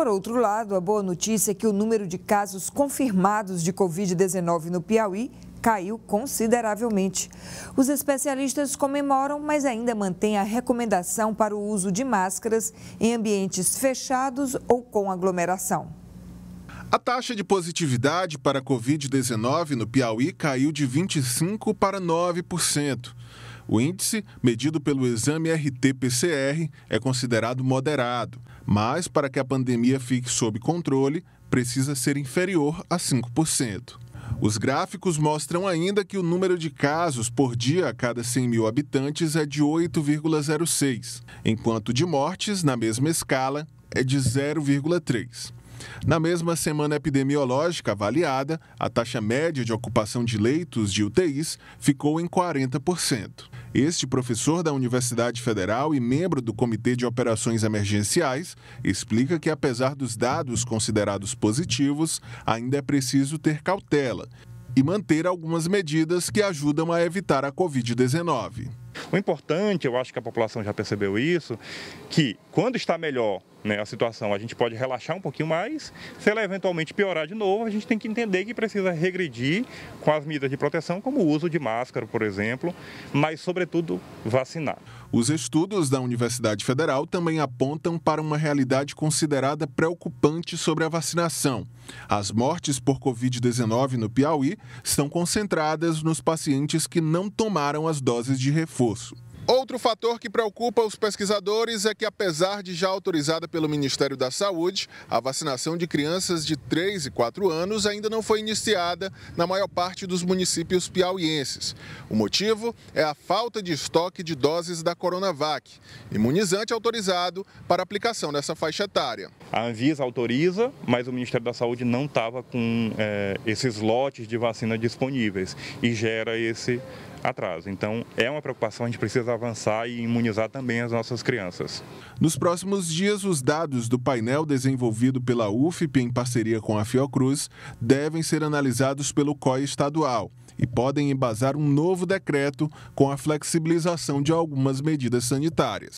Por outro lado, a boa notícia é que o número de casos confirmados de Covid-19 no Piauí caiu consideravelmente. Os especialistas comemoram, mas ainda mantêm a recomendação para o uso de máscaras em ambientes fechados ou com aglomeração. A taxa de positividade para a Covid-19 no Piauí caiu de 25% para 9%. O índice, medido pelo exame RT-PCR, é considerado moderado, mas para que a pandemia fique sob controle, precisa ser inferior a 5%. Os gráficos mostram ainda que o número de casos por dia a cada 100 mil habitantes é de 8,06, enquanto de mortes, na mesma escala, é de 0,3. Na mesma semana epidemiológica avaliada, a taxa média de ocupação de leitos de UTIs ficou em 40%. Este professor da Universidade Federal e membro do Comitê de Operações Emergenciais explica que, apesar dos dados considerados positivos, ainda é preciso ter cautela e manter algumas medidas que ajudam a evitar a Covid-19. O importante, eu acho que a população já percebeu isso, que quando está melhor né, a situação. A gente pode relaxar um pouquinho mais, se ela eventualmente piorar de novo, a gente tem que entender que precisa regredir com as medidas de proteção, como o uso de máscara, por exemplo, mas, sobretudo, vacinar. Os estudos da Universidade Federal também apontam para uma realidade considerada preocupante sobre a vacinação. As mortes por Covid-19 no Piauí estão concentradas nos pacientes que não tomaram as doses de reforço. Outro fator que preocupa os pesquisadores é que, apesar de já autorizada pelo Ministério da Saúde, a vacinação de crianças de 3 e 4 anos ainda não foi iniciada na maior parte dos municípios piauienses. O motivo é a falta de estoque de doses da Coronavac, imunizante autorizado para aplicação nessa faixa etária. A Anvisa autoriza, mas o Ministério da Saúde não estava com é, esses lotes de vacina disponíveis e gera esse atraso. Então, é uma preocupação, a gente precisa avançar e imunizar também as nossas crianças. Nos próximos dias, os dados do painel desenvolvido pela UFIP em parceria com a Fiocruz devem ser analisados pelo COI estadual e podem embasar um novo decreto com a flexibilização de algumas medidas sanitárias.